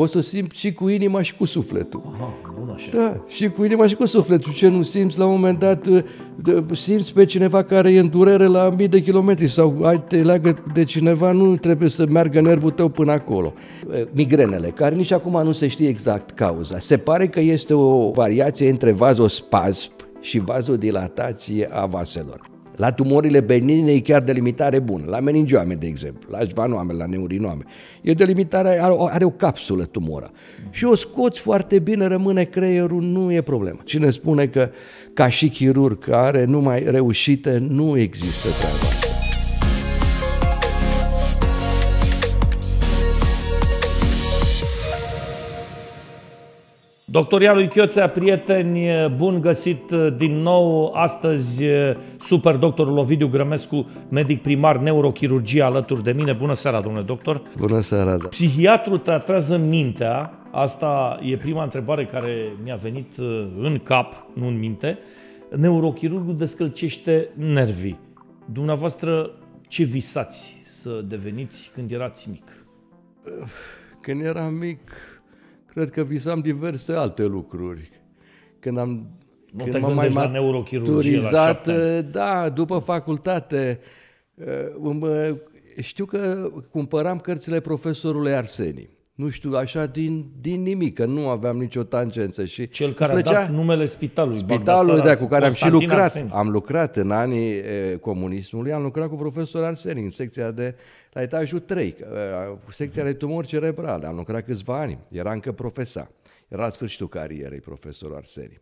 Poți să simți și cu inima și cu sufletul. Aha, bun așa. Da, și cu inima și cu sufletul. Ce nu simți la un moment dat, ă, simți pe cineva care e în durere la mii de kilometri sau ai, te leagă de cineva, nu trebuie să meargă nervul tău până acolo. Ă, migrenele, care nici acum nu se știe exact cauza. Se pare că este o variație între vazospasm și vazodilatație a vaselor. La tumorile benigne e chiar delimitare bună. La meningioame, de exemplu, la jvanoame, la neurinoame. E delimitare, are, are o capsulă tumora. Și o scoți foarte bine, rămâne creierul, nu e problemă. Cine spune că ca și chirurg care nu mai reușite, nu există treaba. Doctoria lui Chioțea, prieteni, bun găsit din nou astăzi super doctorul Ovidiu Grămescu, medic primar neurochirurgie alături de mine. Bună seara, domnule doctor! Bună seara! Da. te tratează mintea, asta e prima întrebare care mi-a venit în cap, nu în minte. Neurochirurgul descălcește nervii. Dumneavoastră, ce visați să deveniți când erați mic? Când eram mic, cred că visam diverse alte lucruri. Când am nu când m-am mai maturizat, la da, după facultate, uh, um, uh, știu că cumpăram cărțile profesorului Arsenii nu știu, așa din, din nimic, că nu aveam nicio tangență. Și Cel care plăcea... a dat numele spitalului. Spitalul, da, cu care am și lucrat. Arsenic. Am lucrat în anii e, comunismului, am lucrat cu profesor Arseni în secția de, la etajul 3, cu secția de tumori cerebrale. Am lucrat câțiva ani, era încă profesa. Era sfârșitul carierei profesorul Arseni.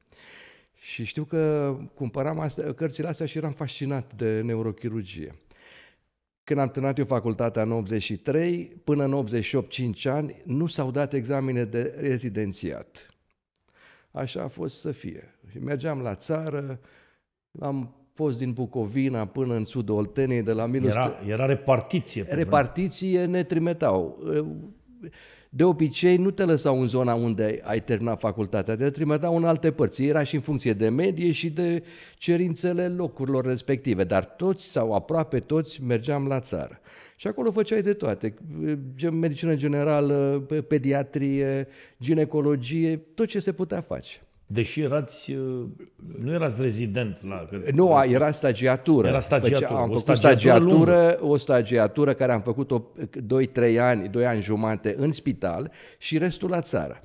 Și știu că cumpăram astea, cărțile astea și eram fascinat de neurochirurgie. Când am terminat eu facultatea în 83, până în 88, 5 ani, nu s-au dat examene de rezidențiat. Așa a fost să fie. Și mergeam la țară, am fost din Bucovina până în sudul Olteniei, de la minus... Era, era repartiție. Repartiție ne trimetau de obicei nu te lăsau în zona unde ai terminat facultatea, te trimiteau în alte părți. Era și în funcție de medie și de cerințele locurilor respective, dar toți sau aproape toți mergeam la țară. Și acolo făceai de toate, medicină generală, pediatrie, ginecologie, tot ce se putea face. Deși erați, uh, nu erați rezident la... Nu, a, era stagiatură. Era stagiatură. Făcea, am o făcut stagiatură, stagiatură o stagiatură care am făcut-o 2-3 uh, ani, 2 ani jumate în spital și restul la țară.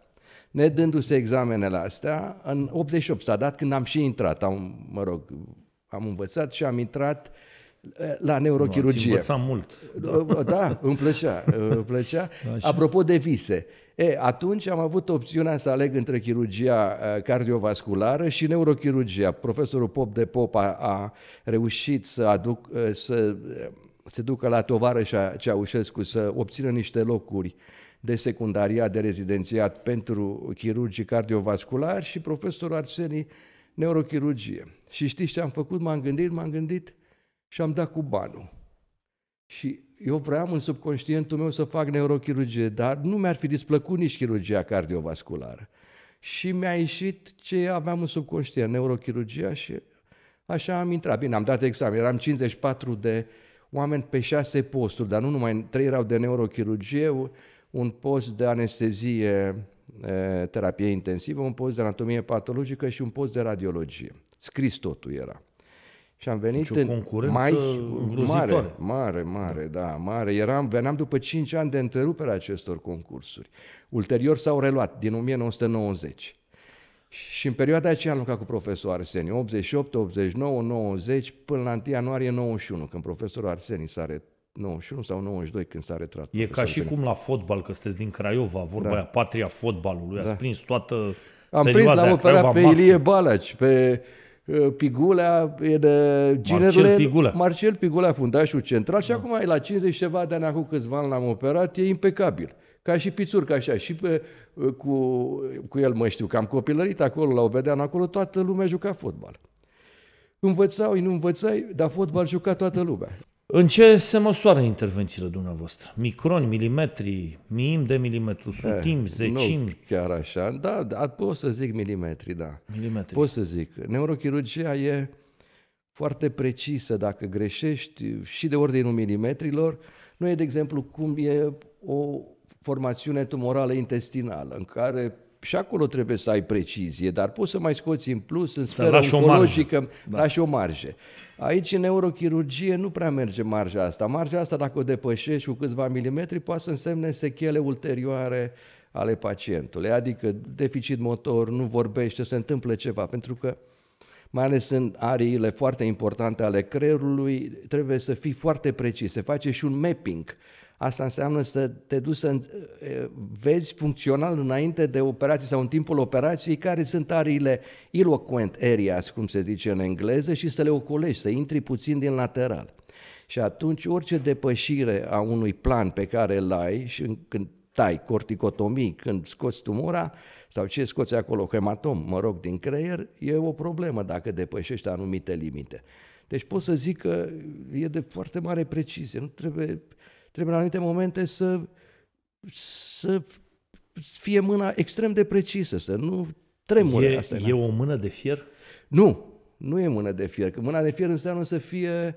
Ne dându-se examenele astea, în 88 s-a dat când am și intrat, am, mă rog, am învățat și am intrat uh, la neurochirurgie. Ați mult. Da, da, îmi plăcea. Îmi plăcea. Așa. Apropo de vise, e, atunci am avut opțiunea să aleg între chirurgia cardiovasculară și neurochirurgia. Profesorul Pop de Pop a, a reușit să, aduc, să se ducă la tovarășa Ceaușescu să obțină niște locuri de secundariat, de rezidențiat pentru chirurgii cardiovasculari și profesorul Arsenii neurochirurgie. Și știți ce am făcut? M-am gândit, m-am gândit, și am dat cu banul. Și eu vreau în subconștientul meu să fac neurochirurgie, dar nu mi-ar fi displăcut nici chirurgia cardiovasculară. Și mi-a ieșit ce aveam în subconștient, neurochirurgia și așa am intrat. Bine, am dat examen, eram 54 de oameni pe șase posturi, dar nu numai, trei erau de neurochirurgie, un post de anestezie, terapie intensivă, un post de anatomie patologică și un post de radiologie. Scris totul era. Și am venit deci în mai mare, mare, mare, da. da, mare. Eram, veneam după 5 ani de întrerupere acestor concursuri. Ulterior s-au reluat, din 1990. Și în perioada aceea am lucrat cu profesorul Arseni, 88, 89, 90, până la 1 ianuarie 91, când profesorul Arseni s-a ret... 91 sau 92 când s-a retrat. E ca și Arseni. cum la fotbal, că sunteți din Craiova, vorba da. aia, patria fotbalului, da. ați prins toată Am prins la opera pe Ilie Balaci, pe Uh, Pigulea, de ginerle, Marcel Pigulea. Marcel Pigulea, fundașul central și da. acum e la 50 ceva de ani, acum câțiva ani l-am operat, e impecabil. Ca și ca așa, și pe, uh, cu, cu el mă știu, că am copilărit acolo, la Obedean, acolo toată lumea juca fotbal. Învățau, nu învățai, dar fotbal juca toată lumea. În ce se măsoară intervențiile dumneavoastră? Microni, milimetri, miim de milimetru, eh, sutim, zecimi? Nu chiar așa, da, da, pot să zic milimetri, da. Milimetri. Pot să zic. Neurochirurgia e foarte precisă, dacă greșești, și de ordinul milimetrilor. Nu e, de exemplu, cum e o formațiune tumorală intestinală, în care și acolo trebuie să ai precizie, dar poți să mai scoți în plus, în sfera oncologică, da. lași o marjă. Aici, în neurochirurgie, nu prea merge marja asta. Marja asta, dacă o depășești cu câțiva milimetri, poate să însemne sechele ulterioare ale pacientului, adică deficit motor, nu vorbește, se întâmplă ceva, pentru că mai ales în ariile foarte importante ale creierului, trebuie să fii foarte precis, se face și un mapping Asta înseamnă să te duci să vezi funcțional înainte de operație sau în timpul operației care sunt ariile eloquent areas, cum se zice în engleză, și să le ocolești, să intri puțin din lateral. Și atunci orice depășire a unui plan pe care îl ai și când tai corticotomii, când scoți tumora sau ce scoți acolo, hematom, mă rog, din creier, e o problemă dacă depășești anumite limite. Deci pot să zic că e de foarte mare precizie, nu trebuie trebuie în anumite momente să, să fie mâna extrem de precisă, să nu tremure. E, asta e o mână de fier? Nu, nu e mână de fier. Că mâna de fier înseamnă să fie,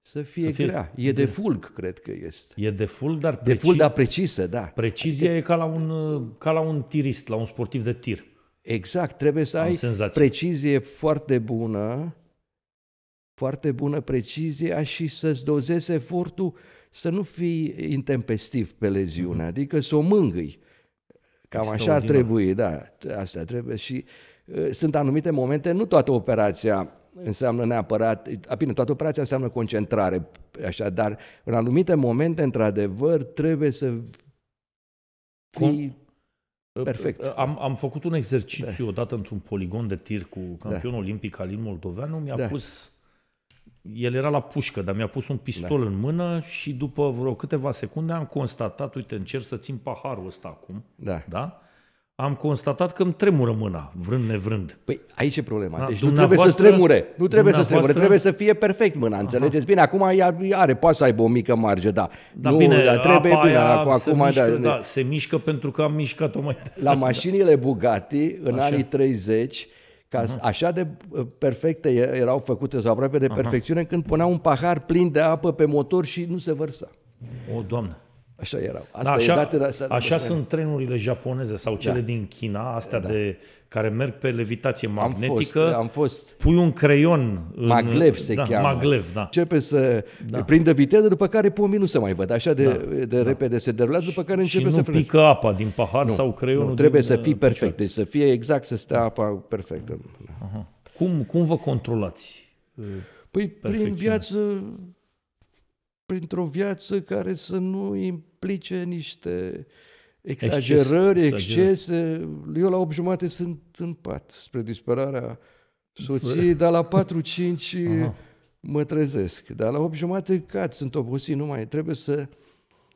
să fie, să fie grea. E de fulg, cred că este. E de fulg, dar preci... De fulg, dar precisă, da. Precizia adică... e ca la, un, ca la un tirist, la un sportiv de tir. Exact, trebuie să Am ai senzație. precizie foarte bună, foarte bună precizia și să-ți dozezi efortul să nu fii intempestiv pe leziune, mm-hmm. adică să o mângâi. Cam așa ar trebui, da, asta trebuie și uh, sunt anumite momente, nu toată operația înseamnă neapărat, a, bine, toată operația înseamnă concentrare, așa, dar în anumite momente, într-adevăr, trebuie să fii Con... Ă, perfect. Ă, am, am făcut un exercițiu da. odată într-un poligon de tir cu campion da. olimpic Alin Moldoveanu, mi-a da. pus el era la pușcă, dar mi-a pus un pistol da. în mână și după vreo câteva secunde am constatat, uite, încerc să țin paharul ăsta acum, da? da? am constatat că îmi tremură mâna, vrând nevrând. Păi aici e problema. Da, deci nu trebuie să tremure. Nu trebuie să tremure, trebuie să fie perfect mâna, Aha. Bine, acum ea are, poate să aibă o mică marge, da. Dar nu, bine, trebuie apa bine. Aia acum, se, acum, mișcă, da, da, se mișcă pentru că am mișcat-o mai La mașinile Bugatti, în Așa. anii 30, ca uh-huh. Așa de uh, perfecte erau făcute sau aproape de perfecțiune uh-huh. când puneau un pahar plin de apă pe motor și nu se vărsa. O, Doamne! Așa erau. Asta da, așa e datele asta așa sunt trenurile japoneze sau cele da. din China, astea da. de care merg pe levitație magnetică. Am fost. Am fost. Pui un creion. Maglev în, se da, cheamă. Maglev, da. Începe să da. prinde viteză, după care pomii nu se mai văd. Așa de, da. de da. repede da. se derulează, după care începe și să nu pică apa din pahar nu, sau creionul nu, Trebuie din, să uh, fii perfect. Deci să fie exact, să stea apa perfectă. Aha. Cum, cum vă controlați? Uh, păi prin viață printr-o viață care să nu implice niște exagerări, Exces, excese. Eu la 8 jumate sunt în pat, spre disperarea soției, dar la 4-5 mă trezesc. Dar la 8 jumate cad, sunt obosit, nu mai trebuie să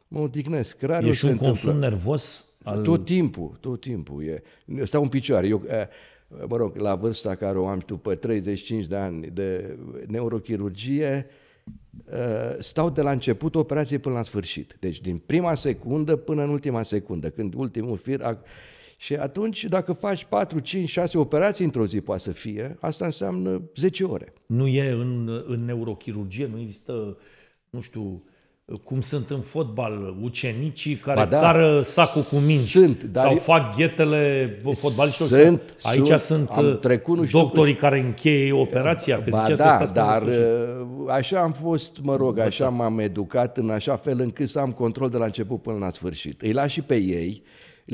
mă odihnesc. Rar Ești un consum întâmplă. nervos? Al... Tot timpul, tot timpul. E. Stau în picioare. Eu, eh, mă rog, la vârsta care o am după 35 de ani de neurochirurgie, Uh, stau de la început operației până la sfârșit. Deci din prima secundă până în ultima secundă, când ultimul fir... A... Și atunci, dacă faci 4, 5, 6 operații într-o zi, poate să fie, asta înseamnă 10 ore. Nu e în, în neurochirurgie, nu există, nu știu, cum sunt în fotbal, ucenicii care ba da, cară sacul cu mingi sunt, dar sau fac ghetele fotbaliștilor. Sunt, Aici sunt, sunt am uh, trecut, nu știu doctorii cu... care încheie operația, că ba da, dar uh, așa am fost, mă rog, așa m-am educat în așa fel încât să am control de la început până la sfârșit. Îi las și pe ei,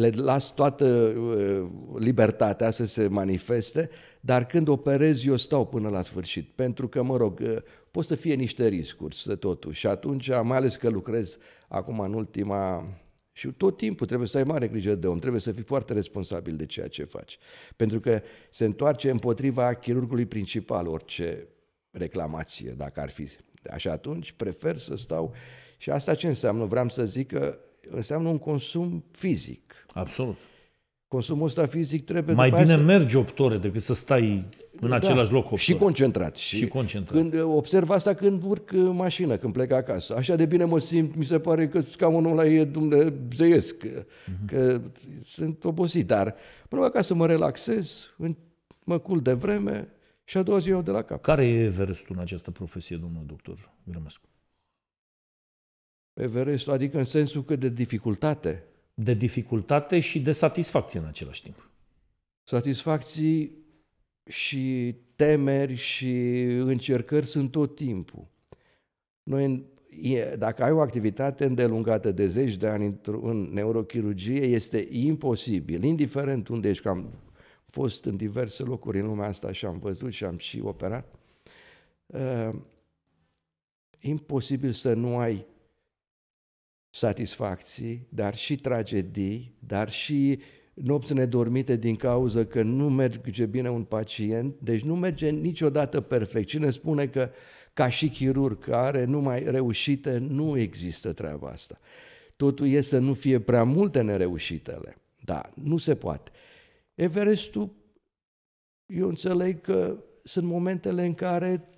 le las toată uh, libertatea să se manifeste, dar când operez eu stau până la sfârșit, pentru că, mă rog, uh, pot să fie niște riscuri, să totuși. Și atunci, mai ales că lucrez acum în ultima și tot timpul trebuie să ai mare grijă de om, trebuie să fii foarte responsabil de ceea ce faci. Pentru că se întoarce împotriva chirurgului principal orice reclamație, dacă ar fi. Așa atunci prefer să stau și asta ce înseamnă? Vreau să zic că înseamnă un consum fizic. Absolut. Consumul ăsta fizic trebuie... Mai bine să... mergi 8 ore decât să stai în da, același loc 8 ore. concentrat. Și, și concentrat. Când, uh, observ asta când urc uh, mașină, când plec acasă. Așa de bine mă simt, mi se pare că scaunul ăla e dumnezeiesc, uh-huh. că sunt obosit. Dar vreau ca să mă relaxez, mă cul de vreme și a doua zi eu de la cap. Care e verestul în această profesie, domnul doctor Grămescu? Everestul, adică în sensul că de dificultate. De dificultate și de satisfacție în același timp. Satisfacții și temeri și încercări sunt tot timpul. Noi, dacă ai o activitate îndelungată de zeci de ani în neurochirurgie, este imposibil, indiferent unde ești, că am fost în diverse locuri în lumea asta și am văzut și am și operat, uh, imposibil să nu ai satisfacții, dar și tragedii, dar și nopți nedormite din cauza că nu merge bine un pacient, deci nu merge niciodată perfect. Cine spune că ca și chirurg care nu mai reușite, nu există treaba asta. Totul e să nu fie prea multe nereușitele. Da, nu se poate. Everestul, eu înțeleg că sunt momentele în care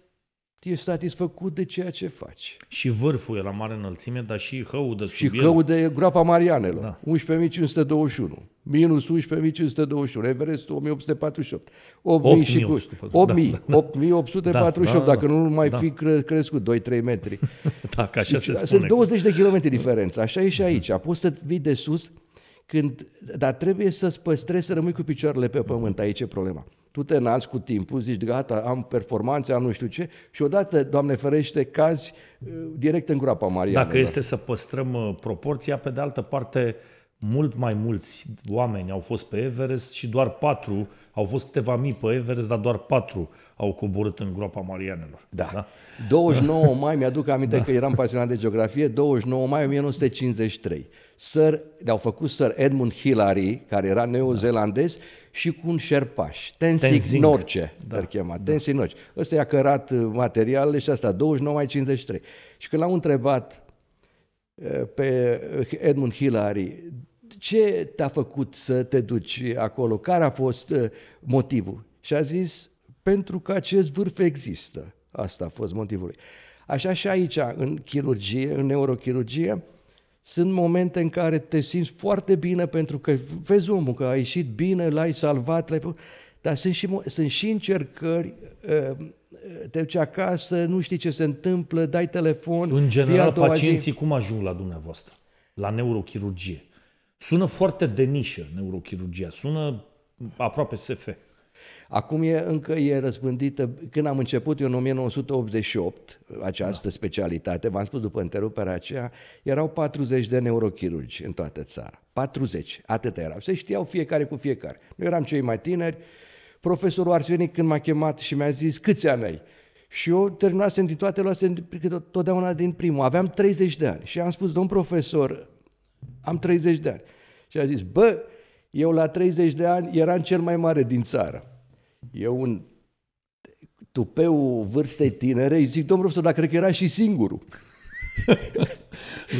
Ești satisfăcut de ceea ce faci. Și vârful e la mare înălțime, dar și hăudă sub Și el. de e groapa Marianelor, da. 11.521, minus 11.521, Everestul 1848, 8.000 și cu 8.000, da, da, da, dacă nu mai da. fi crescut 2-3 metri. da, ca așa deci, se spune. Sunt 20 de kilometri diferență, așa e și aici. Poți să vii de sus, când, dar trebuie să-ți păstrezi, să rămâi cu picioarele pe pământ, aici e problema tu te înalți cu timpul, zici, gata, am performanțe, am nu știu ce, și odată, Doamne ferește, cazi uh, direct în groapa Maria. Dacă este să păstrăm uh, proporția, pe de altă parte, mult mai mulți oameni au fost pe Everest și doar patru, au fost câteva mii pe Everest, dar doar patru au coborât în groapa Marianelor. Da. da? 29 mai, mi-aduc aminte da. că eram pasionat de geografie, 29 mai 1953. Sir, le-au făcut Sir Edmund Hillary, care era neozelandez, da și cu un șerpaș, Tensing, Tenzing. Norce, da. îl chema, da. Norce. Ăsta i-a cărat uh, materialele și asta, 29 mai 53. Și când l-au întrebat uh, pe uh, Edmund Hillary, ce te-a făcut să te duci acolo? Care a fost motivul? Și a zis, pentru că acest vârf există. Asta a fost motivul lui. Așa și aici, în chirurgie, în neurochirurgie, sunt momente în care te simți foarte bine pentru că vezi omul că a ieșit bine, l-ai salvat, l-ai făcut. Dar sunt și, sunt și încercări, uh, te duci acasă, nu știi ce se întâmplă, dai telefon. În general, pacienții zi. cum ajung la dumneavoastră? La neurochirurgie. Sună foarte de nișă neurochirurgia, sună aproape SF. Acum e, încă e răspândită, când am început eu în 1988 această da. specialitate, v-am spus după întreruperea aceea, erau 40 de neurochirurgi în toată țara. 40, Atât erau. Se știau fiecare cu fiecare. Noi eram cei mai tineri. Profesorul Arsenic când m-a chemat și mi-a zis câți ani ai? Și eu terminasem din toate, luasem totdeauna din primul. Aveam 30 de ani și am spus, domn profesor, am 30 de ani. Și a zis, bă, eu la 30 de ani eram cel mai mare din țară eu un tupeu vârstei tinere, îi zic, domnul profesor, dar cred că era și singurul.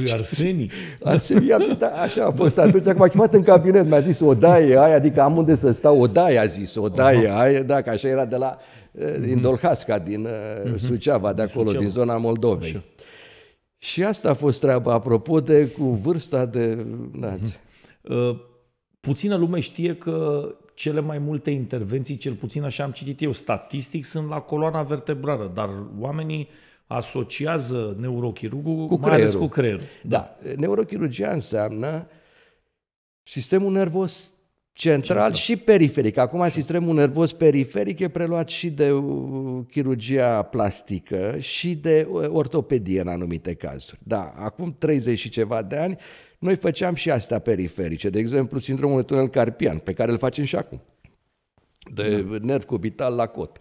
Lui Arsenic. Arsenic, da, așa a fost atunci. Acum a chemat în cabinet, mi-a zis o daie aia, adică am unde să stau, o daie a zis, o daie aia, da, că așa era de la, mhm. din Dolhasca, din uh, mhm. Suceava, de acolo, Suceava. din zona Moldovei. Așa. Și asta a fost treaba, apropo de cu vârsta de... Da. Mhm. Uh, puțină lume știe că cele mai multe intervenții, cel puțin așa am citit eu, statistic, sunt la coloana vertebrală, dar oamenii asociază neurochirurgul cu mai ales cu creierul. Da. da. Neurochirurgia înseamnă sistemul nervos central și periferic. Acum sistemul nervos periferic e preluat și de uh, chirurgia plastică și de uh, ortopedie în anumite cazuri. Da, acum 30 și ceva de ani noi făceam și astea periferice, de exemplu sindromul de tunel carpian, pe care îl facem și acum, de da. nerv cubital la cot.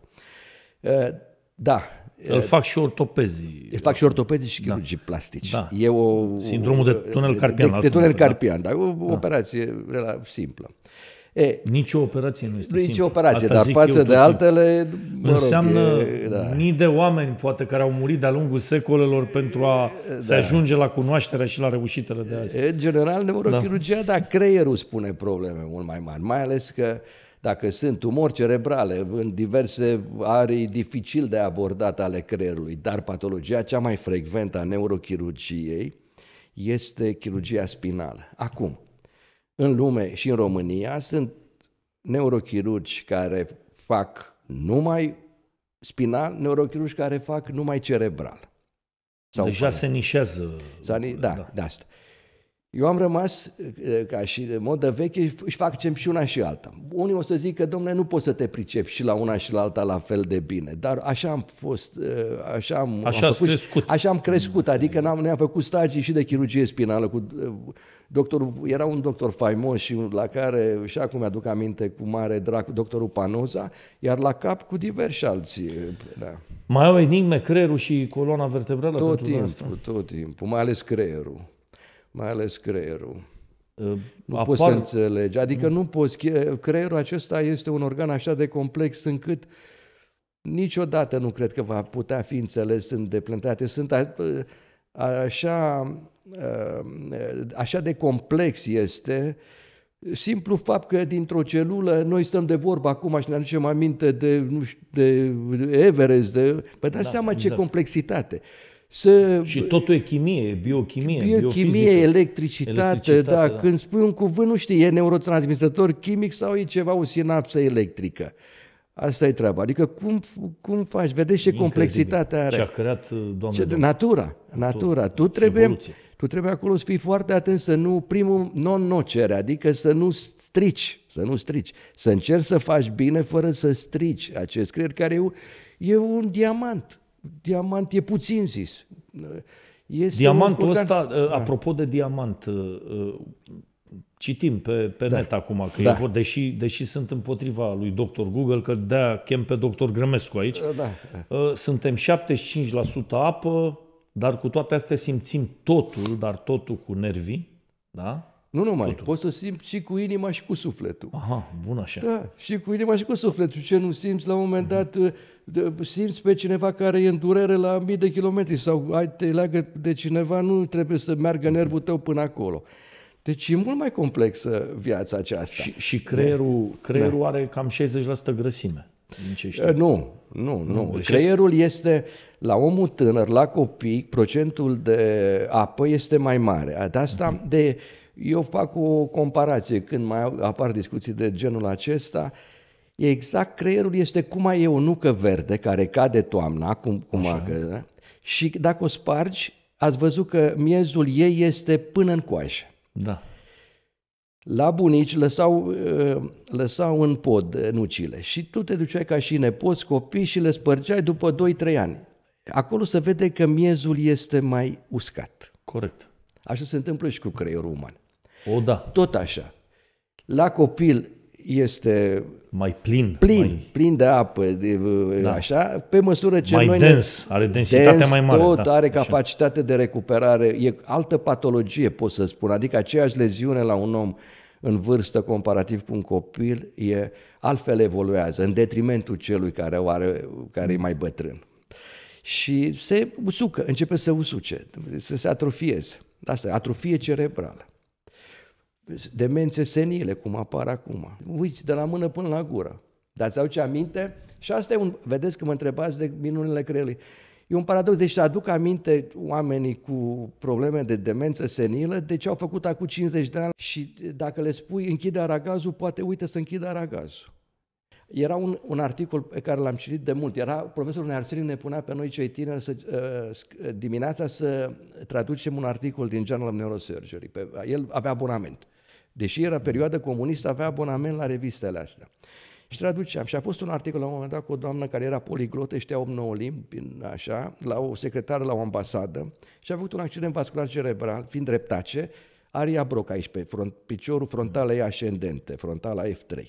Da. Îl fac și ortopezii. Îl fac și ortopezii și da. chirurgii da. plastici. Da. E o, Sindromul de tunel carpian. De, de tunel da. carpian, da. da. O operație simplă. E, nici o operație nu este simplă. Nici o operație, Asta dar față de altele... Mă Înseamnă rog, e, da. mii de oameni, poate, care au murit de-a lungul secolelor pentru a da. se ajunge la cunoașterea și la reușitele de azi. În general, neurochirurgia, da. dar creierul spune probleme mult mai mari, mai ales că dacă sunt tumori cerebrale în diverse arii dificil de abordat ale creierului, dar patologia cea mai frecventă a neurochirurgiei este chirurgia spinală. Acum, în lume și în România sunt neurochirurgi care fac numai spinal, neurochirurgi care fac numai cerebral. Sau Deja care. se nișează. Da, da, de asta. Eu am rămas ca și de modă veche și facem și una și alta. Unii o să zic că, domnule, nu poți să te pricepi și la una și la alta la fel de bine, dar așa am fost, așa am, așa am făcut, crescut. Așa am crescut, adică n-am, ne-am făcut stagii și de chirurgie spinală cu doctorul, era un doctor faimos și la care și acum mi-aduc aminte cu mare drag, doctorul Panoza, iar la cap cu diversi alții. Da. Mai au enigme creierul și coloana vertebrală? Tot timpul, tot timpul, mai ales creierul mai ales creierul. Ă, nu apar... poți să înțelegi. Adică nu poți. Creierul acesta este un organ așa de complex încât niciodată nu cred că va putea fi înțeles în deplinitate Sunt a, așa, ă, așa de complex este simplu fapt că dintr-o celulă noi stăm de vorbă acum și ne aducem aminte de, nu știu, de Everest, de... Păi dați da, seama exact. ce complexitate să... Și totul e chimie, biochimie, biochimie, biofizică. electricitate, da, da. Când spui un cuvânt, nu știi, e neurotransmisător chimic sau e ceva, o sinapsă electrică. Asta e treaba. Adică cum, cum faci? Vedeți ce Incredibil. complexitate are. Ce a creat, doamne, ce, doamne. Natura, natura. Da. tu trebuie, tu trebuie acolo să fii foarte atent să nu, primul, non-nocere, adică să nu strici, să nu strici. Să încerci să faci bine fără să strici acest creier care e un, e un diamant. Diamant e puțin zis. Este Diamantul ăsta, uh, da. apropo de diamant, uh, uh, citim pe, pe da. net acum, că da. vor, deși, deși sunt împotriva lui Dr. Google, că de chem pe Dr. Grămescu aici, da. suntem 75% apă, dar cu toate astea simțim totul, dar totul cu nervii, da? Nu numai, totul. poți să simți și cu inima și cu sufletul. Aha, bun așa. Da, și cu inima și cu sufletul. Ce nu simți la un moment mhm. dat... Uh-huh simți pe cineva care e în durere la mii de kilometri sau ai, te leagă de cineva, nu trebuie să meargă nervul tău până acolo. Deci e mult mai complexă viața aceasta. Și, și creierul, da. creierul da. are cam 60% grăsime. ce Nu, nu, nu. nu creierul este, la omul tânăr, la copii, procentul de apă este mai mare. De asta, uh-huh. de, eu fac o comparație când mai apar discuții de genul acesta. Uh, exact creierul este cum ai e o nucă verde care cade toamna, cum, cum a Că, da? și dacă o spargi, ați văzut că miezul ei este până în coajă. Da. La bunici lăsau, uh, lăsau în pod nucile și tu te duceai ca și nepoți, copii și le spărgeai după 2-3 ani. Acolo se vede că miezul este mai uscat. Corect. Așa se întâmplă și cu creierul uman. O, da. Tot așa. La copil este mai plin, plin, mai... plin de apă, de, da. așa, pe măsură ce mai noi dens, ne... are densitate dens, mai mare, tot da. are capacitate așa. de recuperare, e altă patologie, pot să spun, adică aceeași leziune la un om în vârstă comparativ cu un copil e altfel evoluează, în detrimentul celui care, o are, care e mai bătrân. Și se usucă, începe să usuce, să se atrofieze. Asta, atrofie cerebrală. Deci, demențe senile, cum apar acum. Uiți de la mână până la gură. Dar ți ce aminte? Și asta e un, vedeți că mă întrebați de minunile creierului. E un paradox, deci aduc aminte oamenii cu probleme de demență senilă de ce au făcut acum 50 de ani și dacă le spui închide aragazul, poate uite să închide aragazul. Era un, un articol pe care l-am citit de mult. Era profesorul Nearțelin ne punea pe noi cei tineri să, uh, dimineața să traducem un articol din Journal of Neurosurgery. Pe, el avea abonament. Deși era perioadă comunistă, avea abonament la revistele astea. Și traduceam. Și a fost un articol la un moment dat cu o doamnă care era poliglotă, știa 8-9 limbi, așa, la o secretară la o ambasadă și a avut un accident vascular cerebral, fiind dreptace, aria broc aici pe front, piciorul frontal ei ascendente, frontala F3.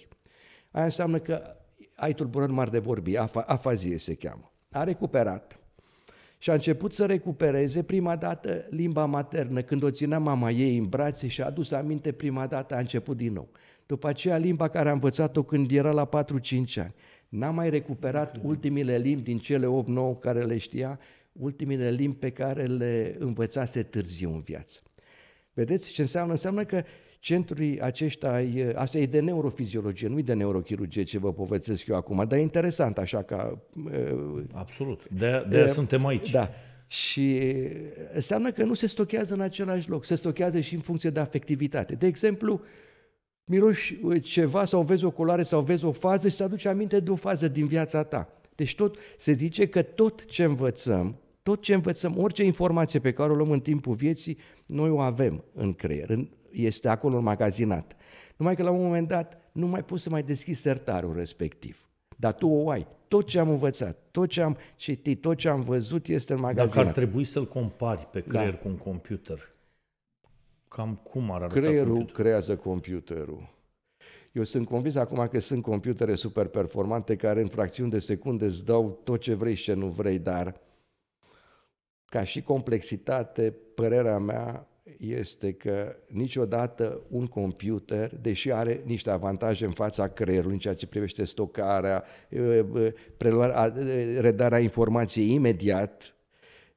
Aia înseamnă că ai tulburări mari de vorbi, afazie se cheamă. A recuperat și a început să recupereze prima dată limba maternă. Când o ținea mama ei în brațe și a adus aminte prima dată, a început din nou. După aceea limba care a învățat-o când era la 4-5 ani. N-a mai recuperat ultimile limbi din cele 8-9 care le știa, ultimile limbi pe care le învățase târziu în viață. Vedeți ce înseamnă? Înseamnă că uh, centrului acesta ai, asta e de neurofiziologie, nu e de neurochirurgie ce vă povestesc eu acum, dar e interesant așa ca... Uh, Absolut, de, de uh, suntem aici. Da. Și uh, înseamnă că nu se stochează în același loc, se stochează și în funcție de afectivitate. De exemplu, miroși uh, ceva sau vezi o culoare sau vezi o fază și se aduce aminte de o fază din viața ta. Deci tot, se zice că tot ce învățăm, tot ce învățăm, orice informație pe care o luăm în timpul vieții, noi o avem în creier, în este acolo înmagazinat. Numai că la un moment dat nu mai poți să mai deschizi sertarul respectiv. Dar tu o ai. Tot ce am învățat, tot ce am citit, tot ce am văzut este magazin. Dacă ar trebui să-l compari pe creier da. cu un computer, cam cum ar arăta Creierul computer? creează computerul. Eu sunt convins acum că sunt computere super performante care în fracțiuni de secunde îți dau tot ce vrei și ce nu vrei, dar ca și complexitate, părerea mea, este că niciodată un computer, deși are niște avantaje în fața creierului în ceea ce privește stocarea, preluarea, redarea informației imediat,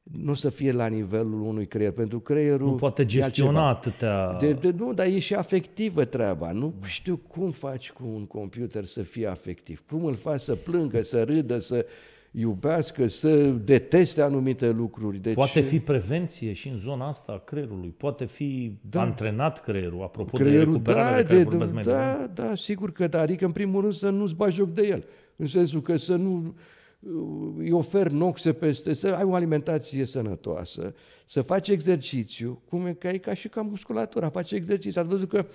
nu să fie la nivelul unui creier, pentru creierul... Nu poate gestiona atâtea... De, de, nu, dar e și afectivă treaba. Nu știu cum faci cu un computer să fie afectiv. Cum îl faci să plângă, să râdă, să... Uh, iubească, să deteste anumite lucruri. Deci... Poate fi prevenție și în zona asta a creierului, poate fi da. antrenat creierul, apropo creierul, da, de recuperare da, care de, mai da, de da, sigur că da, adică în primul rând să nu-ți bagi joc de el, în sensul că să nu uh, îi ofer noxe peste, să ai o alimentație sănătoasă, să faci exercițiu, cum e, ca, e ca și ca musculatura, faci exercițiu. Ați văzut că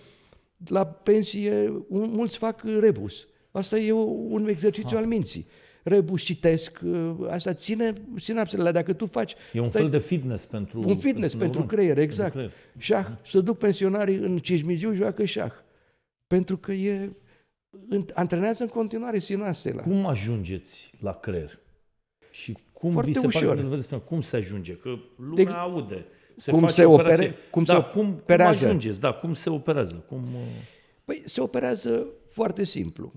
la pensie mulți fac rebus. Asta e un exercițiu ha. Ah. al minții răbușitesc, ă, asta ține sinapsele. Dacă tu faci... E un stai, fel de fitness pentru... Un fitness pentru, pentru creier, exact. Pentru creier. Șah. Da. Să duc pensionarii în Cismiziu, joacă șah. Pentru că e... Antrenează în continuare sinapsele. Cum ajungeți la creier? Și cum Foarte vi se ușor. Pare, vedeți, cum se ajunge? Că lumea deci, aude. Se cum face se opere, cum da, se cum, operează. cum ajungeți? Da, cum se operează? Cum... Ă? Păi se operează foarte simplu.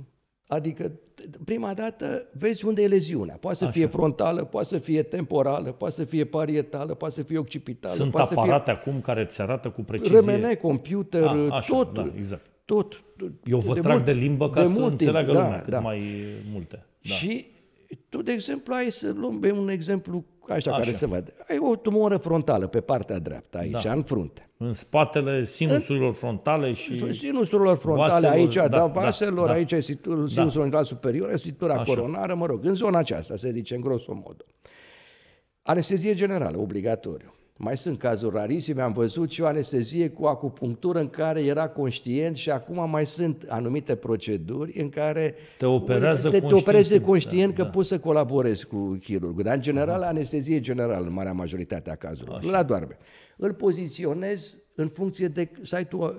Adică, prima dată, vezi unde e leziunea. Poate să Așa. fie frontală, poate să fie temporală, poate să fie parietală, poate să fie occipitală. Sunt poate aparate să fie... acum care îți arată cu precizie. Rămâne computer, A, da, așa, tot, da, exact. tot. Eu vă de trag mult, de limbă ca de să timp, înțeleagă da, lumea cât da. mai multe. Da. Și tu, de exemplu, ai să luăm un exemplu așa, așa. care se vede. Ai o tumoră frontală pe partea dreaptă, aici, da. în frunte. În spatele sinusurilor în... frontale și... Sinusurilor frontale vaselor, aici, da, da, da vaselor, da, aici e da. sinusul da. frontal superior, situra așa. coronară, mă rog, în zona aceasta, se zice, în grosomodo. Anestezie generală, obligatoriu. Mai sunt cazuri rarisime, am văzut și o anestezie cu acupunctură în care era conștient și acum mai sunt anumite proceduri în care te operează te, te operezi conștient da, că da. poți să colaborezi cu chirurgul. Dar în general, Aha. anestezie generală în marea majoritate a cazurilor. Așa. Îl adorme. Îl poziționezi în funcție de să ai tu uh,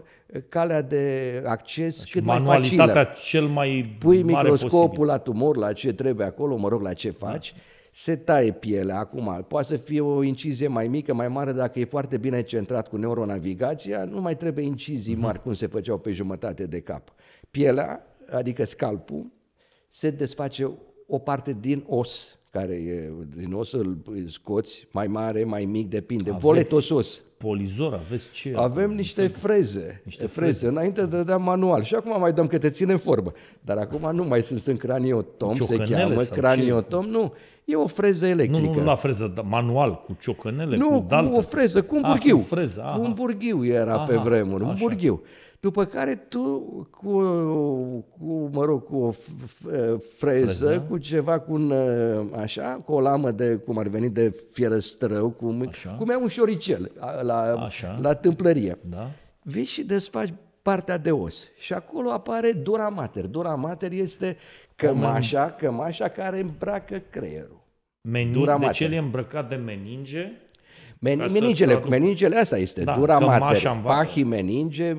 calea de acces Așa, cât mai facilă. cel mai Pui mare microscopul posibil. la tumor, la ce trebuie acolo, mă rog, la ce faci. Da se taie pielea acum. Poate să fie o incizie mai mică, mai mare, dacă e foarte bine centrat cu neuronavigația, nu mai trebuie incizii mhm. mari cum se făceau pe jumătate de cap. Pielea, adică scalpul, se desface o parte din os care e din o să-l scoți, mai mare, mai mic, depinde. Aveți Voletosos. Polizor, aveți ce? Avem niște freze. Niște freze. freze. Înainte dădeam da manual și acum mai dăm câte ține în formă. Dar acum nu mai sunt în craniotom, se cheamă craniotom, ce? nu. E o freză electrică. Nu, nu la freză, da, manual, cu ciocănele, nu, cu, Nu, o freză, cu un ah, burghiu. Ah, cu, freză, cu un burghiu era aha, pe vremuri, așa. un burghiu. După care tu cu, cu mă rog, cu o freză, freză, cu ceva, cu un, uh, așa, cu o lamă de, cum ar veni, de fierăstrău, cum, așa. cum e un șoricel la, așa. la tâmplărie. Da. Vii și desfaci partea de os. Și acolo apare dura mater. Dura mater este cămașa, cămașa care îmbracă creierul. Menin, dura de ce e îmbrăcat de meninge? meningele, meningele asta este, da, dura mater, pahi meninge,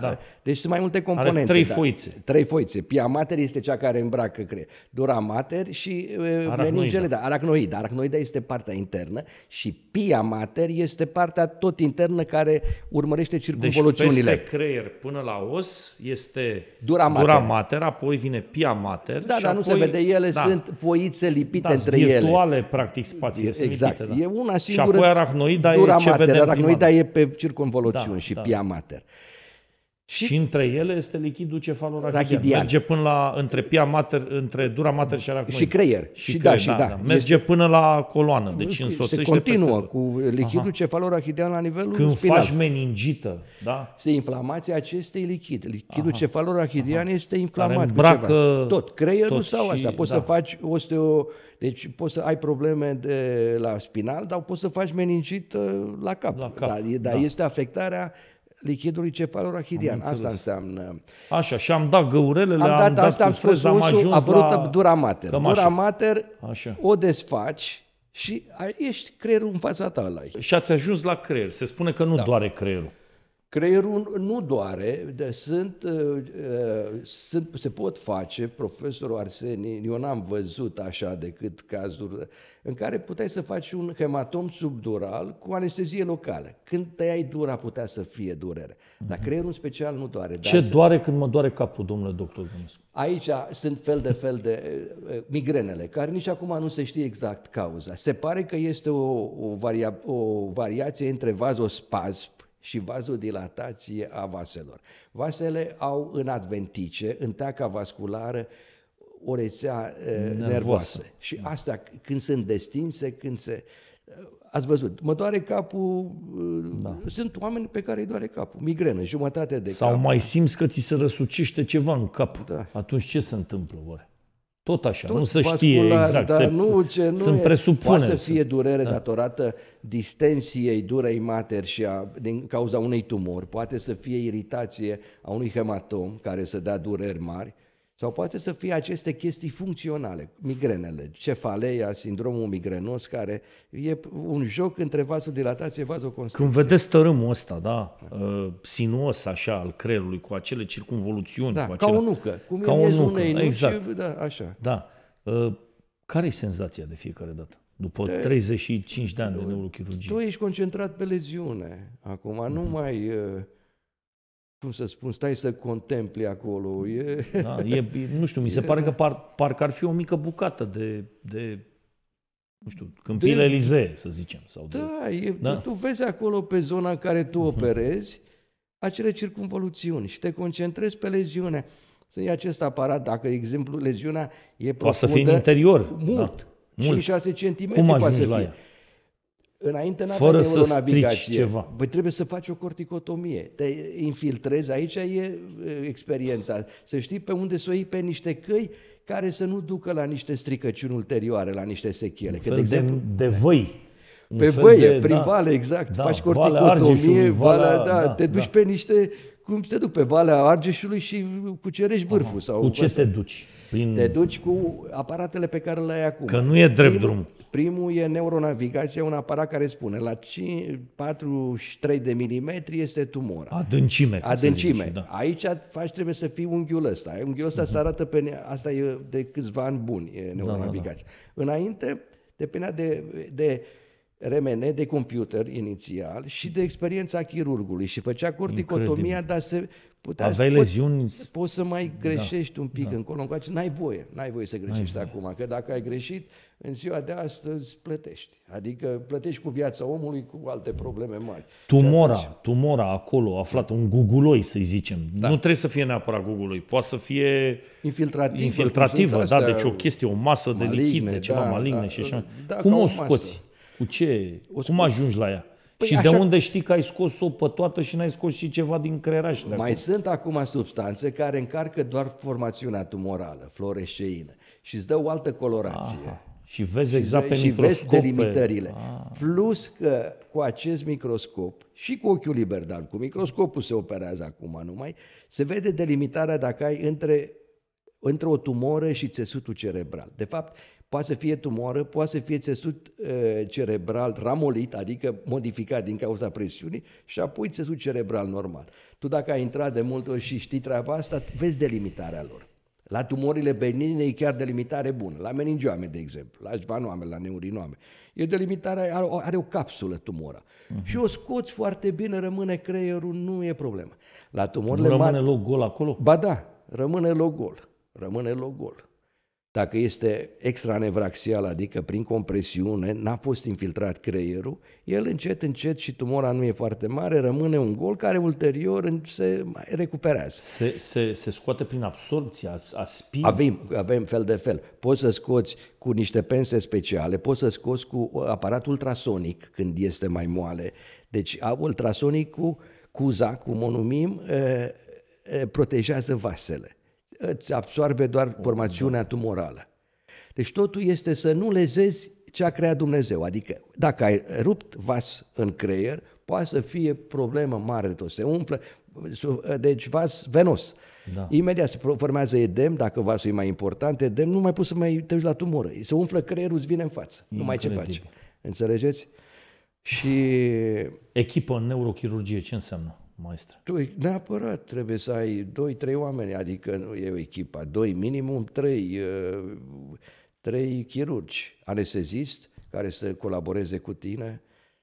da. Deci sunt mai multe componente. Are trei da. foițe. Trei foițe. Pia mater este cea care îmbracă creier. Dura mater și arachnoida. meningele, da, arachnoida. Arachnoida este partea internă și pia mater este partea tot internă care urmărește deci circunvoluțiunile. Deci peste creier până la os este dura mater, dura mater apoi vine pia mater. Da, dar apoi... nu se vede, ele da. sunt foițe lipite da, între virtuale, ele. virtuale, practic, spații. Exact. Lipite, da. E una singură. Și apoi arachnoida dura e ce mater. Vedem arachnoida e pe circunvoluțiuni da, și da. pia mater. Și, și între ele este lichidul cefalorachidian. Merge până la, între, pia mater, între dura mater și aracnoid. Și creier. Și, și da, creier, da, și da. da. Merge este... până la coloană, deci însoțește Se continuă cu lichidul Aha. cefalorachidian la nivelul Când spinal. faci meningită, da? Este inflamația acestei lichid. Lichidul Aha. cefalorachidian Aha. este inflamat îmbracă ceva. Tot, creierul tot sau și, asta. Poți da. să faci osteo... Deci poți să ai probleme de, la spinal, dar poți să faci meningită la cap. La cap. Dar, da. dar este afectarea lichidului cefalorachidian. Asta înseamnă. Așa, și am dat găurelele, am dat, am dat asta, am spus am ajuns a apărut la... duramater. Cămașă. Duramater Așa. o desfaci și ești creierul în fața ta la Și ați ajuns la creier. Se spune că nu da. doare creierul. Creierul nu doare, de, sunt, uh, uh sunt, se pot face, profesorul Arseni, eu n-am văzut așa decât cazuri în care puteai să faci un hematom subdural cu anestezie locală. Când tăiai dura putea să fie durere, dar mhm. creierul în special nu doare. Ce dar doare când mă doare capul, domnule doctor Gânescu? Aici sunt fel de fel de uh, uh, migrenele, care nici acum nu se știe exact cauza. Se pare că este o, o, varia, o variație între vazospazm și vazodilatație a vaselor. Vasele au în adventice, în teaca vasculară, o rețea eh, nervoasă. nervoasă. Și da. astea, când sunt destinse, când se... Eh, ați văzut, mă doare capul, eh, da. sunt oameni pe care îi doare capul, migrenă, jumătate de Sau cap. Sau mai simți că ți se răsucește ceva în cap. Da. Atunci ce se întâmplă, oare? Tot așa, tot nu se știe exact. Dar se, nu, ce nu sunt e, presupuneri. Poate să fie durere da. datorată distensiei durei mater și a, din cauza unei tumori, poate să fie iritație a unui hematom care să dea dureri mari, sau poate să fie aceste chestii funcționale, migrenele, cefaleia, sindromul migrenos, care e un joc între vasodilatație, vazoconstricție. Când vedeți tărâmul ăsta, da, da. sinuos așa al creierului, cu acele circunvoluțiuni. Da, cu acele... ca o nucă, cum ca e o nucă. unei nuci, exact. da, așa. Da. Uh, care e senzația de fiecare dată? După de, 35 de ani de neurochirurgie. Tu ești concentrat pe leziune. Acum, mm-hmm. nu mhm. mai... Uh, cum să spun, stai să contempli acolo. E... Da, e, nu știu, mi se e... pare că da. par, parcă ar fi o mică bucată de, de nu știu, câmpile de... Elize, să zicem. Sau de... Da, e, da, tu vezi acolo pe zona în care tu mhm. operezi acele circunvoluțiuni și te concentrezi pe leziunea. Să iei acest aparat, dacă, exemplu, leziunea e profundă... Poate să fie în interior. Mult. Da. 5-6 cm poate să fie. Înainte n-aveai Fără să strici ceva. Băi, trebuie să faci o corticotomie. Te infiltrezi, aici e experiența. Să știi pe unde să o iei pe niște căi care să nu ducă la niște stricăciuni ulterioare, la niște sechele. Un fel Că, de, exemplu, de, văi. Pe voi. de, prin da, vale, exact. Da, faci corticotomie, Vale. valea, da, da, te duci da. pe niște... Cum se duc pe Valea Argeșului și cucerești vârful. Aha. Sau cu ce asta. te duci? Prin... Te duci cu aparatele pe care le ai acum. Că nu e drept drum. Primul e neuronavigația, un aparat care spune la 43 de milimetri este tumora. Adâncime. Adâncime. Zice, da. Aici faci, trebuie să fii unghiul ăsta. Unghiul ăsta uh-huh. se mhm. arată pe... Asta e de câțiva ani buni, e da, da, neuronavigația. Da, da, da. Înainte depinea de, de remene, de computer inițial și de experiența chirurgului și făcea corticotomia, Incredibil. dar se Putea, Aveai poți, leziuni... Poți să mai da. greșești da. un pic da. încolo, încoace. N-ai voie, n-ai voie să greșești n-ai acum, voie. că dacă ai greșit, în ziua de astăzi plătești. Adică plătești cu viața omului cu alte probleme mari. Tumora, atunci... tumora acolo, aflat, un guguloi să zicem. Da. Nu trebuie să fie neapărat guguloi, poate să fie infiltrativă, infiltrativă da, deci o chestie, o masă maligne, de lichide, ceva da, maligne da, și așa. Da, cum o scoți? Cu ce? O scoți. Cum ajungi la ea? Păi și așa... de unde știi că ai scos-o pe toată și n-ai scos și ceva din creieraș? Mai acolo. sunt acum substanțe care încarcă doar formațiunea tumorală, floreșeină, și îți dă o altă colorație. Aha. Și vezi și exact pe și microscop. Și vezi delimitările. Ah. Plus că cu acest microscop și cu ochiul liber, dar cu microscopul se operează acum numai, se vede delimitarea dacă ai între, între o tumoră și țesutul cerebral. De fapt, poate să fie tumoră, poate să fie țesut uh, cerebral ramolit, adică modificat din cauza presiunii, și apoi țesut cerebral normal. Tu dacă ai intrat de mult ori și știi treaba asta, vezi delimitarea lor. La tumorile benigne e chiar delimitare bună. La meningioame, de exemplu, la jvanoame, la neurinoame. E delimitarea, are, are o capsulă tumora. Uh-huh. Și o scoți foarte bine, rămâne creierul, nu e problemă. La tumorile nu rămâne mari, loc gol acolo? Ba da, rămâne loc gol. Rămâne loc gol dacă este extranevraxial, adică prin compresiune, n-a fost infiltrat creierul, el încet, încet și tumora nu e foarte mare, rămâne un gol care ulterior se recuperează. Se, se, se scoate prin absorpție, aspiră? Avem, avem fel de fel. Poți să scoți cu niște pense speciale, poți să scoți cu aparat ultrasonic când este mai moale. Deci ultrasonicul, CUZA, cum o numim, protejează vasele îți absorbe doar oh, formațiunea da. tumorală. Deci totul este să nu lezezi ce a creat Dumnezeu. Adică dacă ai rupt vas în creier, poate să fie problemă mare de tot. Se umflă, deci vas venos. Da. Imediat se formează edem, dacă vasul e mai important, edem, nu mai poți să mai te la tumoră. Se umflă creierul, îți vine în față. Nu mai ce faci. Înțelegeți? Și... Echipă în neurochirurgie, ce înseamnă? maestre? Tu neapărat trebuie să ai doi, trei oameni, adică e o echipă, doi minimum, trei, uh, trei chirurgi, anestezist care să colaboreze cu tine,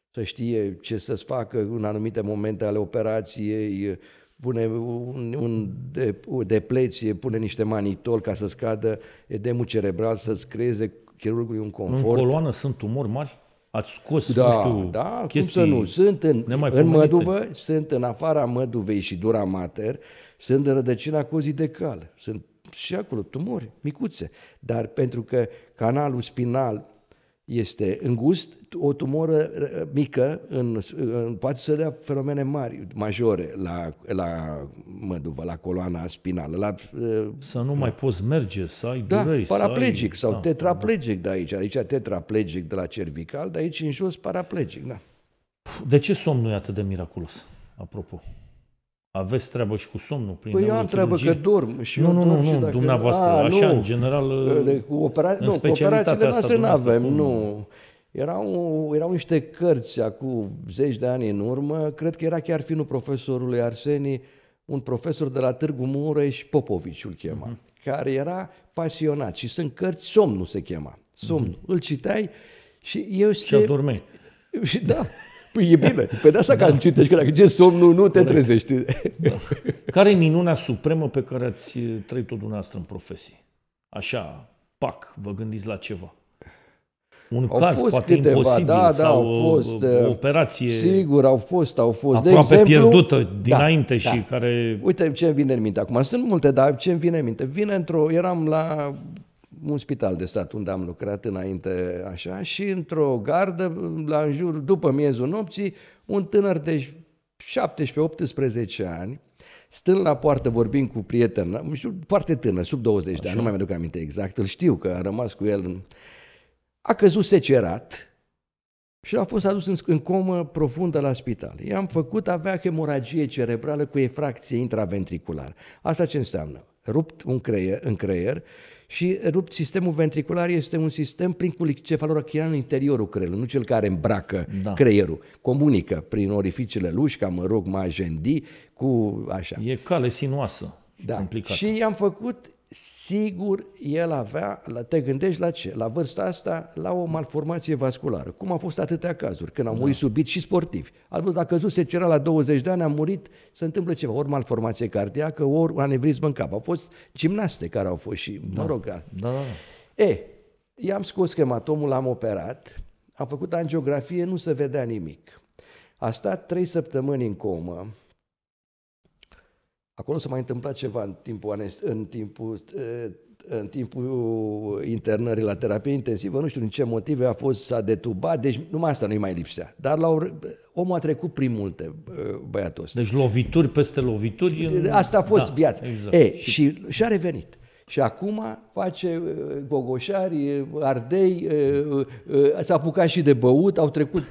să știe ce să-ți facă în anumite momente ale operației, pune un, un de, o depleție, pune niște manitol ca să scadă edemul cerebral, să-ți creeze chirurgului un confort. În coloană sunt tumori mari? ați scos, da, nu știu, da, chestii... Cum să nu, sunt în, în măduvă, sunt în afara măduvei și dura mater, sunt în rădăcina cozii de cal, sunt și acolo tumori micuțe, dar pentru că canalul spinal este îngust, o tumoră mică, în, în, poate să dea fenomene mari, majore la, la măduvă, la coloana spinală. La, ă, să nu mai poți merge, să ai da, durei. paraplegic ai, sau da, da. tetraplegic da. de aici. Aici tetraplegic de la cervical, de aici în jos paraplegic. Da. De ce somnul e atât de miraculos, apropo? Aveți treabă și cu somnul? Prin păi eu am treabă că dorm. Și nu, nu, nu, nu, dacă... dumneavoastră, A, așa, nu. în general, de, deci, cu opera... în nu, cu operațiile noastre nu avem, nu. Erau, erau niște cărți acum zeci de ani în urmă, cred că era chiar finul profesorului Arseni, un profesor de la Târgu Mureș, Popovici îl chema, uh-huh. care era pasionat și sunt cărți, somnul se chema, somnul. Uh-huh. Îl citeai și eu... Și adormeai. Da, Păi e bine. Pe de asta da. că citești, că dacă ce somnul, nu te Corect. trezești. Da. Care e minunea supremă pe care ați eh, trăit-o dumneavoastră în profesie? Așa, pac, vă gândiți la ceva. Un au caz fost poate câteva, imposibil da, da, au fost, eh, o operație sigur, au fost, au fost. Aproape de exemplu, pierdută da, dinainte da, și da. care... Uite ce vine în minte acum. Sunt multe, dar ce vine în minte? Vine într-o... Eram la un spital de stat unde am lucrat înainte așa și într-o gardă, la în jur, după miezul nopții, un tânăr de 17-18 ani, stând la poartă vorbind cu prieten, foarte tânăr, sub 20 așa. de ani, nu mai mi-aduc aminte exact, îl știu că a rămas cu el, a căzut secerat, și a fost adus în, în comă profundă la spital. I-am făcut, avea hemoragie cerebrală cu efracție intraventriculară. Asta ce înseamnă? Rupt un creier, în creier și rupt sistemul ventricular este un sistem prin culicefalorachian în interiorul creierului, nu cel care îmbracă da. creierul. Comunică prin orificiile lușca, mă rog, magendi, cu așa. E cale sinuoasă. Da. Complicată. Și am făcut sigur el avea, te gândești la ce? La vârsta asta, la o malformație vasculară. Cum a fost atâtea cazuri, când au murit da. subit și sportivi. A văzut, a căzut, se cera la 20 de ani, a murit, se întâmplă ceva, ori malformație cardiacă, ori anevrizm în cap. Au fost gimnaste care au fost și, da. mă rog, da, da, da. E, i-am scos schematomul, l-am operat, am făcut angiografie, nu se vedea nimic. A stat trei săptămâni în comă, Acolo s-a mai întâmplat ceva în timpul, anest- în timpul, eh, în timpul internării la terapie intensivă, nu știu din ce motive a fost, s-a detubat, deci numai asta nu-i mai lipsea. Dar la or- omul a trecut prin multe, eh, băiatul ăsta. Deci lovituri peste lovituri. Asta a fost da, viața. Exact. E, și, și a revenit. Și acum face uh, gogoșari, ardei, s-a apucat și de băut, au trecut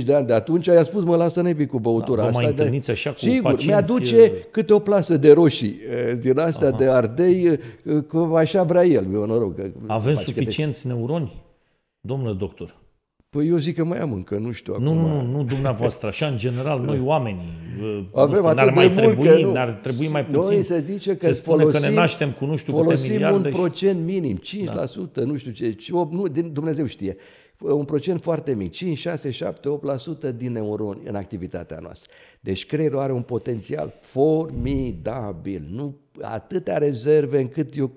20-25 de ani de atunci, i-a spus, mă, lasă nebi cu băutura da, asta. mai de... așa cu Sigur, pacienți... mi-aduce câte o plasă de roșii din astea Aha. de ardei, că așa vrea el, eu noroc. Avem suficienți neuroni, domnule doctor? Păi eu zic că mai am încă, nu știu acum. Nu, nu, nu dumneavoastră, așa în general, noi oamenii, Avem uh, nu știu, n-ar mai trebui, că nu. n-ar trebui mai puțin. Noi se zice că se spune folosim, că ne naștem cu nu știu folosim câte miliarde un procent și... minim, 5%, da. nu știu ce, 8, nu, din, Dumnezeu știe, un procent foarte mic, 5, 6, 7, 8% din neuroni în activitatea noastră. Deci creierul are un potențial formidabil, nu atâtea rezerve încât eu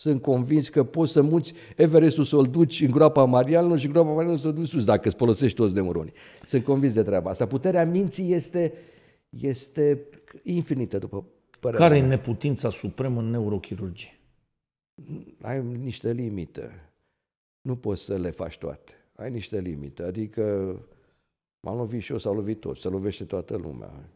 sunt convins că poți să muți Everestul să-l duci în groapa Marianului și groapa Marianului să-l duci sus, dacă îți folosești toți neuronii. Sunt convins de treaba asta. Puterea minții este, este infinită, după părerea Care e neputința supremă în neurochirurgie? Ai niște limite. Nu poți să le faci toate. Ai niște limite. Adică m-am lovit și eu, s-a lovit tot, se lovește toată lumea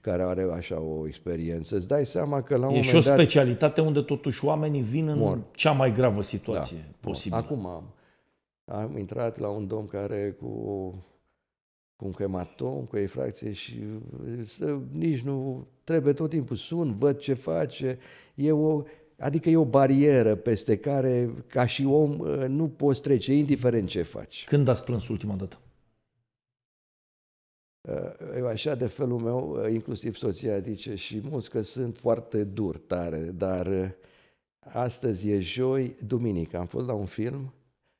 care are așa o experiență, îți dai seama că la un e moment dat... E și o specialitate unde totuși oamenii vin în mor. cea mai gravă situație da, posibilă. Acum am, am intrat la un domn care cu, cu un hematom, cu efracție și să, nici nu... Trebuie tot timpul, sun, văd ce face. E o, adică e o barieră peste care, ca și om, nu poți trece, indiferent ce faci. Când ați plâns ultima dată? Uh, eu așa de felul meu, uh, inclusiv soția zice și mulți că sunt foarte dur, tare, dar uh, astăzi e joi, duminică, am fost la un film,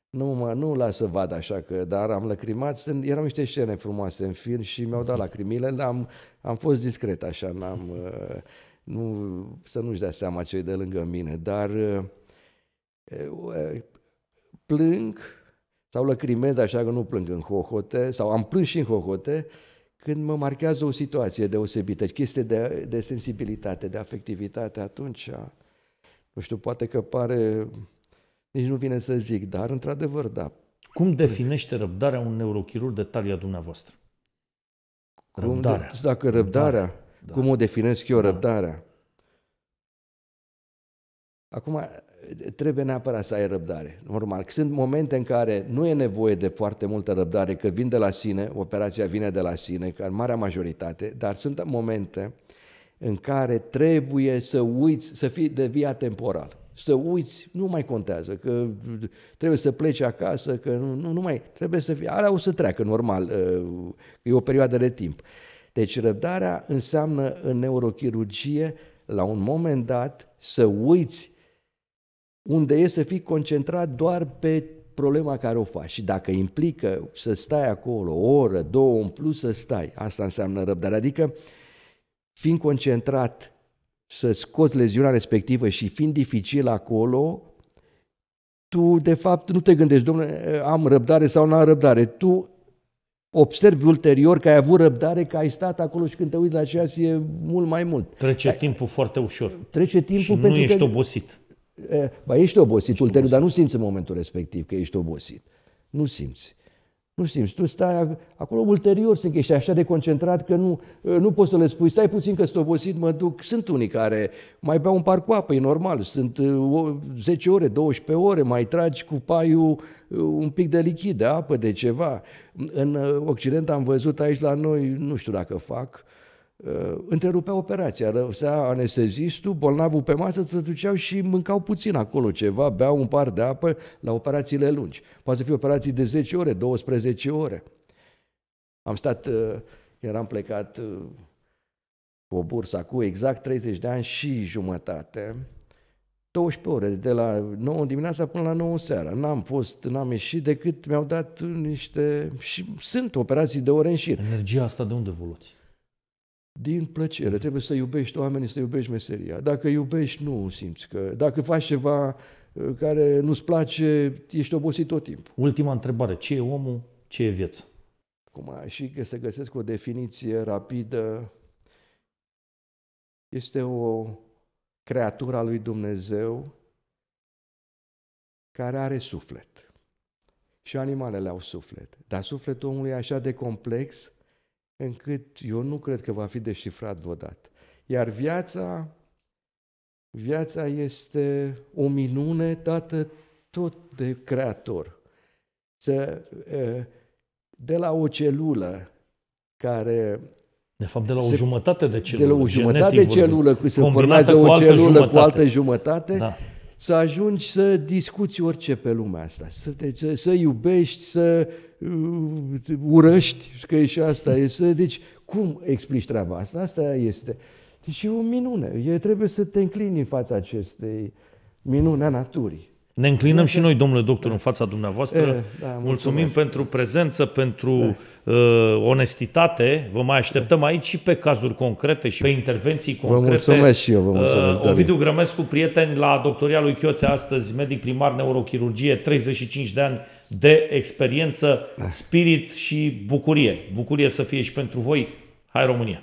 nu mă, nu las să vad așa că, dar am lăcrimat, sunt, erau niște scene frumoase în film și mi-au dat lacrimile, dar am, am fost discret așa, n-am, nu, să nu-și dea seama cei de lângă mine, dar plâng, sau lăcrimez așa că nu plâng în hohote, sau am plâns și în hohote, când mă marchează o situație deosebită, chestie de, de sensibilitate, de afectivitate, atunci, nu știu, poate că pare, nici nu vine să zic, dar într-adevăr, da. Cum definește răbdarea un neurochirurg de talia dumneavoastră? Cum răbdarea. De, dacă răbdarea, da. cum o definesc eu, da. răbdarea? Acum, trebuie neapărat să ai răbdare. Normal, sunt momente în care nu e nevoie de foarte multă răbdare, că vin de la sine, operația vine de la sine, ca în marea majoritate, dar sunt momente în care trebuie să uiți, să fii de via temporal. Să uiți, nu mai contează, că trebuie să pleci acasă, că nu, nu, nu mai, trebuie să fii, alea o să treacă, normal, uh, e o perioadă de timp. Deci răbdarea înseamnă în neurochirurgie, la un moment dat, să uiți unde e să fii concentrat doar pe problema care o faci. Și dacă implică să stai acolo o oră, două în plus, să stai. Asta înseamnă răbdare. Adică, fiind concentrat să scoți leziunea respectivă și fiind dificil acolo, tu de fapt nu te gândești, domnule, am răbdare sau nu am răbdare. Tu observi ulterior că ai avut răbdare, că ai stat acolo și când te uiți la ceas e mult mai mult. Trece ai, timpul foarte ușor. Trece timpul și pentru nu ești că... obosit. E, ba, ești obosit ești ulterior, obosit. dar nu simți în momentul respectiv că ești obosit. Nu simți. Nu simți. Tu stai acolo ulterior, sunt ești așa de concentrat că nu, nu poți să le spui, stai puțin că sunt obosit, mă duc. Sunt unii care mai beau un par cu apă, e normal. Sunt 10 ore, 12 ore, mai tragi cu paiul un pic de lichid, de apă, de ceva. În Occident am văzut aici la noi, nu știu dacă fac, uh, Ă, întrerupea operația, răsea anestezistul, bolnavul pe masă, se duceau și mâncau puțin acolo ceva, beau un par de apă la operațiile lungi. Poate să fie operații de 10 ore, 12 ore. Am stat, ă, eram plecat cu ă, o bursă cu exact 30 de ani și jumătate, 12 ore, de la 9 dimineața până la 9 seara. N-am fost, n-am ieșit decât mi-au dat niște... Și sunt operații de ore în șir. Energia asta de unde evoluți? din plăcere. Trebuie să iubești oamenii, să iubești meseria. Dacă iubești, nu simți că... Dacă faci ceva uh, care nu-ți place, ești obosit tot timpul. Ultima întrebare. Ce e omul? Ce e viața? Cum și că să găsesc o definiție rapidă, este o creatură a lui Dumnezeu care are suflet. Și animalele au suflet. Dar sufletul omului e așa de complex încât eu nu cred că va fi deșifrat vreodată. Iar viața, viața este o minune dată tot de Creator. Să, de la o celulă care de fapt, de la o se, jumătate de celulă. De la o jumătate de celulă, cu se formează o celulă cu altă jumătate, cu altă jumătate da să ajungi să discuți orice pe lumea asta, să, te, să, să iubești, să uh, urăști, că e și asta. E să, deci, cum explici treaba asta? Asta este. Deci e o minune. E, trebuie să te înclini în fața acestei minune a naturii. Ne înclinăm și noi, da. domnule doctor, da. în fața dumneavoastră. E, da, mulțumim, mulțumesc. pentru prezență, pentru da. uh, onestitate. Vă mai așteptăm da. aici și pe cazuri concrete și pe intervenții concrete. Vă mulțumesc și eu, vă uh, mulțumesc, uh, Ovidiu Grămescu, prieten la doctoria lui Chioțe astăzi, medic primar neurochirurgie, 35 de ani de experiență, da. spirit și bucurie. Bucurie să fie și pentru voi. Hai România!